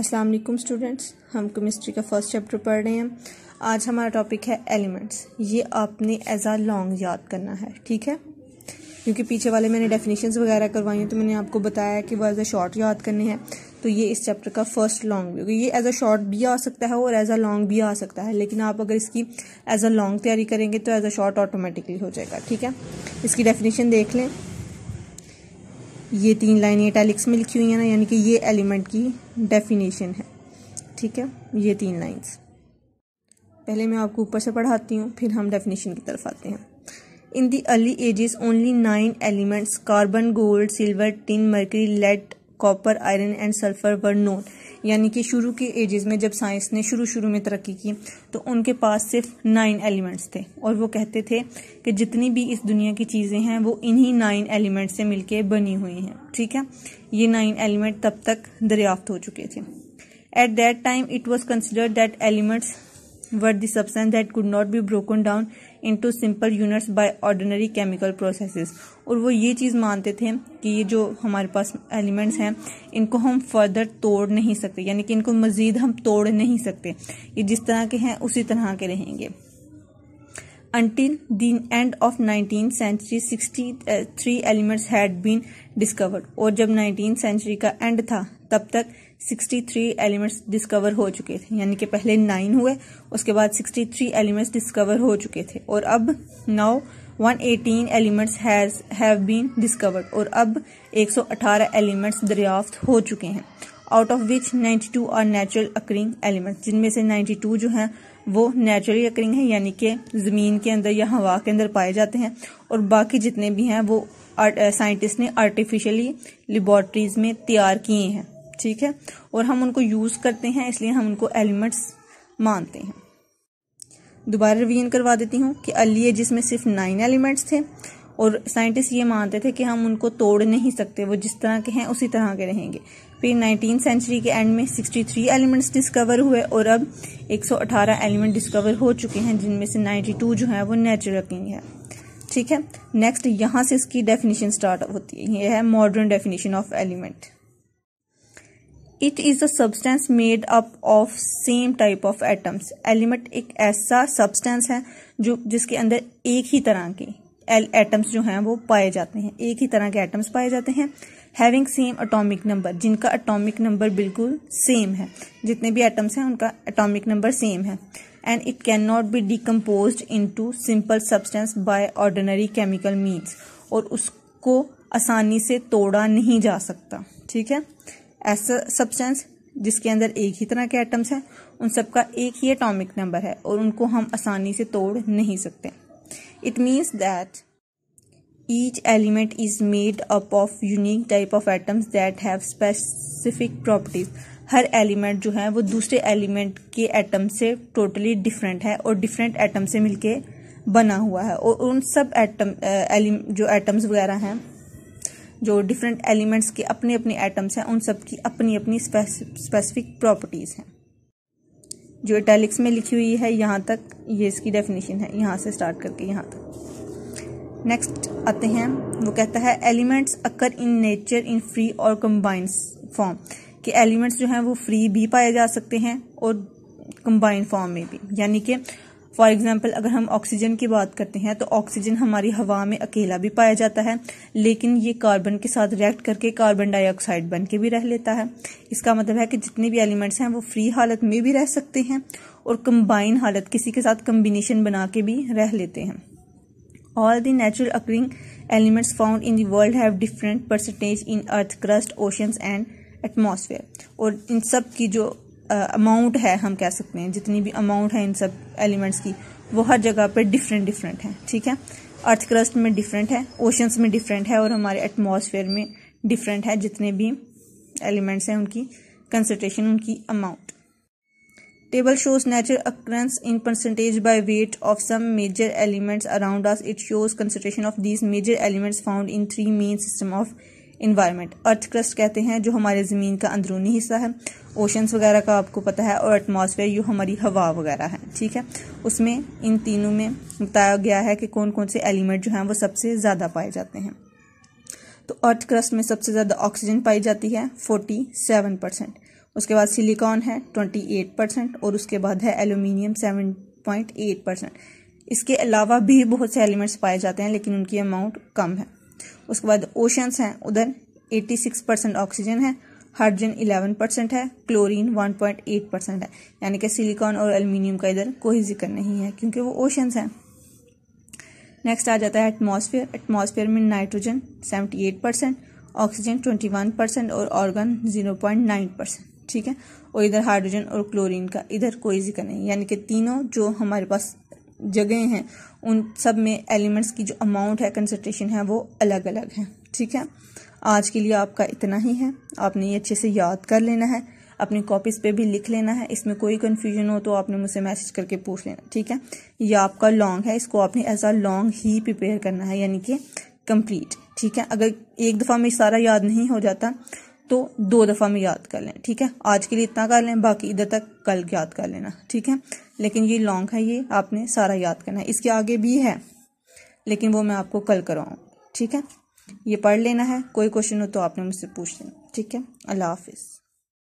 अस्सलाम वालेकुम स्टूडेंट्स हम केमिस्ट्री का फर्स्ट चैप्टर पढ़ रहे हैं आज हमारा टॉपिक है एलिमेंट्स ये आपने एज आ लॉन्ग याद करना है ठीक है क्योंकि पीछे वाले मैंने डेफिनेशंस वगैरह करवाई हैं तो मैंने आपको बताया कि वो एज अ शॉर्ट याद करने हैं तो ये इस चैप्टर का फर्स्ट लॉन्ग भी होगा ये एज अ शॉर्ट भी आ सकता है और एज अ लॉन्ग भी आ सकता है लेकिन आप अगर इसकी एज अ लॉन्ग तैयारी करेंगे तो एज अ शॉर्ट ऑटोमेटिकली हो जाएगा ठीक है इसकी डेफिनेशन देख लें ये तीन लाइनें इटैलिक्स में लिखी हुई हैं ना यानी कि ये एलिमेंट की डेफिनेशन है ठीक है ये तीन लाइंस पहले मैं आपको ऊपर से पढ़ाती हूँ फिर हम डेफिनेशन की तरफ आते हैं in the early ages only nine elements carbon gold silver tin mercury lead copper iron and sulphur were known यानी कि शुरू के एजेस में जब साइंस ने शुरू शुरू में तरक्की की तो उनके पास सिर्फ नाइन एलिमेंट्स थे और वो कहते थे कि जितनी भी इस दुनिया की चीज़ें हैं वो इन्हीं नाइन एलिमेंट से मिलके बनी हुई हैं ठीक है ये नाइन एलिमेंट तब तक दरियाफ्त हो चुके थे at that time it was consider that elements were the that could not be broken down into simple units by ordinary chemical processes और वो ये चीज़ मानते थे कि ये जो हमारे पास एलिमेंट्स हैं इनको हम फर्दर तोड़ नहीं सकते यानी कि इनको मज़ीद हम तोड़ नहीं सकते ये जिस तरह के हैं उसी तरह के रहेंगे the end of nineteen century sixty three elements had been discovered और जब नाइनटीन सेंचुरी का एंड था तब तक 63 एलिमेंट्स डिस्कवर हो चुके थे यानी कि पहले नाइन हुए उसके बाद 63 एलिमेंट्स डिस्कवर हो चुके थे और अब now 118 elements has have been discovered और अब 118 एलिमेंट्स दरियाफ्त हो चुके हैं out of which 92 are natural occurring elements जिनमें से 92 जो हैं वो नेचुरली अक्रिंग है यानी कि ज़मीन के अंदर या हवा के अंदर पाए जाते हैं और बाकी जितने भी हैं वो साइंटिस्ट ने आर्टिफिशियली लेबॉर्ट्रीज में तैयार किए हैं ठीक है और हम उनको यूज़ करते हैं इसलिए हम उनको एलिमेंट्स मानते हैं दोबारा रिवीजन करवा देती हूँ कि अलिए जिसमें सिर्फ नाइन एलिमेंट्स थे और साइंटिस्ट ये मानते थे कि हम उनको तोड़ नहीं सकते वो जिस तरह के हैं उसी तरह के रहेंगे फिर नाइनटीन सेंचुरी के एंड में 63 एलिमेंट्स डिस्कवर हुए और अब 118 एलिमेंट डिस्कवर हो चुके हैं जिनमें से 92 जो है वो नेचुरल किंग है ठीक है नेक्स्ट यहाँ से इसकी डेफिनेशन स्टार्ट होती है यह है modern definition of element it is a substance made up of same type of atoms element एक ऐसा सब्सटेंस है जो जिसके अंदर एक ही तरह के एटम्स जो हैं वो पाए जाते हैं एक ही तरह के एटम्स पाए जाते हैं हैविंग सेम अटोमिक नंबर जिनका अटोमिक नंबर बिल्कुल सेम है जितने भी एटम्स हैं उनका अटोमिक नंबर सेम है and it can not be decompose to simple substance by ordinary chemical means और उसको आसानी से तोड़ा नहीं जा सकता ठीक है ऐसा सब्सटेंस जिसके अंदर एक ही तरह के एटम्स हैं उन सबका एक ही एटॉमिक नंबर है और उनको हम आसानी से तोड़ नहीं सकते it means that each element is made up of unique type of atoms that have specific properties हर एलिमेंट जो है वो दूसरे एलिमेंट के एटम से टोटली डिफरेंट है और डिफरेंट एटम से मिलके बना हुआ है और उन सब एटम एलिम जो एटम्स वगैरह हैं जो डिफरेंट एलिमेंट्स के अपने अपने एटम्स हैं उन सब की अपनी अपनी स्पेसिफिक प्रॉपर्टीज़ हैं जो इटैलिक्स में लिखी हुई है यहाँ तक ये इसकी डेफिनेशन है यहाँ से स्टार्ट करके यहाँ तक नेक्स्ट आते हैं वो कहता है elements occur in nature in free और कम्बाइंड फॉर्म कि एलिमेंट्स जो हैं वो फ्री भी पाए जा सकते हैं और कंबाइंड फॉर्म में भी यानी कि फॉर एग्जाम्पल अगर हम ऑक्सीजन की बात करते हैं तो ऑक्सीजन हमारी हवा में अकेला भी पाया जाता है लेकिन ये कार्बन के साथ रिएक्ट करके कार्बन डाइऑक्साइड बन के भी रह लेता है इसका मतलब है कि जितने भी एलिमेंट्स हैं वो फ्री हालत में भी रह सकते हैं और कंबाइन हालत किसी के साथ कम्बिनेशन बना के भी रह लेते हैं all the natural occurring elements found in world have different percentage in earth crust crust and atmosphere और इन सब की जो अमाउंट है हम कह सकते हैं जितनी भी अमाउंट है इन सब एलिमेंट्स की वो हर जगह पर डिफरेंट डिफरेंट है ठीक है अर्थ क्रस्ट में डिफरेंट है ओशंस में डिफरेंट है और हमारे एटमॉस्फेयर में डिफरेंट है जितने भी एलिमेंट्स हैं उनकी कंसनट्रेशन उनकी amount table shows natural occurrence in percentage by weight of some major elements around us it shows concentration of these major elements found in three main system of environment earth crust कहते हैं जो हमारे ज़मीन का अंदरूनी हिस्सा है oceans वगैरह का आपको पता है और एटमॉस्फेयर जो हमारी हवा वगैरह है ठीक है उसमें इन तीनों में बताया गया है कि कौन कौन से एलिमेंट जो हैं वो सबसे ज़्यादा पाए जाते हैं तो अर्थ क्रस्ट में सबसे ज़्यादा ऑक्सीजन पाई जाती है फोर्टी सेवन परसेंट उसके बाद सिलिकॉन है ट्वेंटी एट परसेंट और उसके बाद है aluminium seven point eight percent इसके अलावा भी बहुत से एलिमेंट्स पाए जाते हैं लेकिन उनकी अमाउंट कम है उसके बाद ओशंस हैं उधर 86 परसेंट ऑक्सीजन है हाइड्रोजन 11 परसेंट है क्लोरीन 1.8 परसेंट है यानी कि सिलिकॉन और एल्यूमिनियम का इधर कोई जिक्र नहीं है क्योंकि वो ओशंस हैं नेक्स्ट आ जाता है एटमॉस्फेयर एटमॉस्फेयर में nitrogen seventy percent oxygen twenty percent और ऑर्गन जीरो परसेंट ठीक है और इधर हाइड्रोजन और क्लोरीन का इधर कोई जिक्र नहीं यानी कि तीनों जो हमारे पास जगह हैं उन सब में एलिमेंट्स की जो अमाउंट है कंसनट्रेशन है वो अलग अलग है ठीक है आज के लिए आपका इतना ही है आपने ये अच्छे से याद कर लेना है अपनी कॉपीज़ पे भी लिख लेना है इसमें कोई कन्फ्यूजन हो तो आपने मुझसे मैसेज करके पूछ लेना ठीक है ये आपका लॉन्ग है इसको आपने एज आ लॉन्ग ही प्रिपेयर करना है यानी कि कंप्लीट ठीक है अगर एक दफ़ा में सारा याद नहीं हो जाता तो दो दफ़ा में याद कर लें ठीक है आज के लिए इतना कर लें बाकी इधर तक कल याद कर लेना ठीक है लेकिन ये लॉन्ग है ये आपने सारा याद करना है इसके आगे भी है लेकिन वो मैं आपको कल करवाऊँ ठीक है ये पढ़ लेना है कोई क्वेश्चन हो तो आपने मुझसे पूछ लेना ठीक है अल्लाह हाफिज़